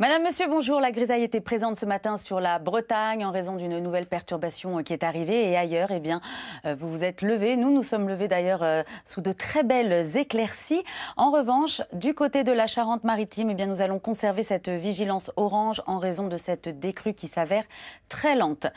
Madame, Monsieur, bonjour. La grisaille était présente ce matin sur la Bretagne en raison d'une nouvelle perturbation euh, qui est arrivée. Et ailleurs, eh bien, euh, vous vous êtes levé. Nous, nous sommes levés d'ailleurs euh, sous de très belles éclaircies. En revanche, du côté de la Charente-Maritime, eh bien, nous allons conserver cette vigilance orange en raison de cette décrue qui s'avère très lente.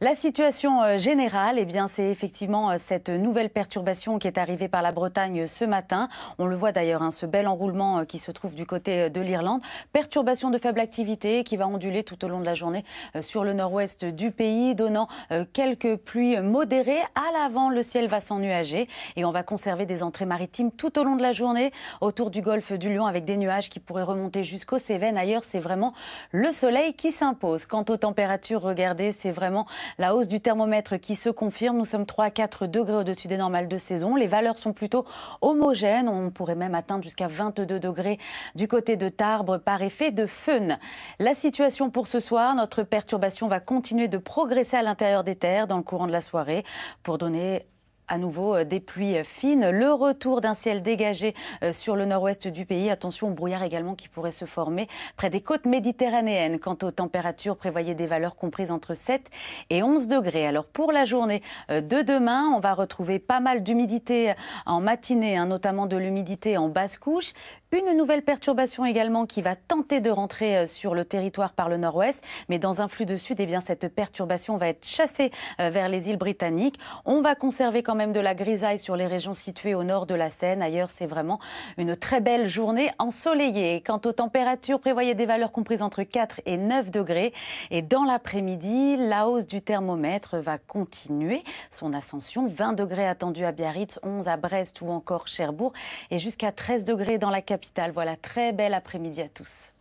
La situation générale, eh bien, c'est effectivement cette nouvelle perturbation qui est arrivée par la Bretagne ce matin. On le voit d'ailleurs, hein, ce bel enroulement qui se trouve du côté de l'Irlande. Perturbation de activité qui va onduler tout au long de la journée euh, sur le nord-ouest du pays, donnant euh, quelques pluies modérées. À l'avant, le ciel va s'ennuager et on va conserver des entrées maritimes tout au long de la journée autour du golfe du Lion avec des nuages qui pourraient remonter jusqu'aux Cévennes. Ailleurs, c'est vraiment le soleil qui s'impose. Quant aux températures, regardez, c'est vraiment la hausse du thermomètre qui se confirme. Nous sommes 3 à 4 degrés au-dessus des normales de saison. Les valeurs sont plutôt homogènes. On pourrait même atteindre jusqu'à 22 degrés du côté de Tarbes par effet de feu. La situation pour ce soir, notre perturbation va continuer de progresser à l'intérieur des terres dans le courant de la soirée pour donner à nouveau euh, des pluies euh, fines. Le retour d'un ciel dégagé euh, sur le nord-ouest du pays. Attention au brouillard également qui pourrait se former près des côtes méditerranéennes. Quant aux températures, prévoyez des valeurs comprises entre 7 et 11 degrés. Alors pour la journée de demain, on va retrouver pas mal d'humidité en matinée, hein, notamment de l'humidité en basse couche. Une nouvelle perturbation également qui va tenter de rentrer sur le territoire par le nord-ouest, mais dans un flux de sud, et eh bien cette perturbation va être chassée vers les îles britanniques. On va conserver quand même de la grisaille sur les régions situées au nord de la Seine. Ailleurs, c'est vraiment une très belle journée ensoleillée. Quant aux températures, prévoyez des valeurs comprises entre 4 et 9 degrés. Et dans l'après-midi, la hausse du thermomètre va continuer son ascension. 20 degrés attendus à Biarritz, 11 à Brest ou encore Cherbourg et jusqu'à 13 degrés dans la capitale. Voilà, très bel après-midi à tous.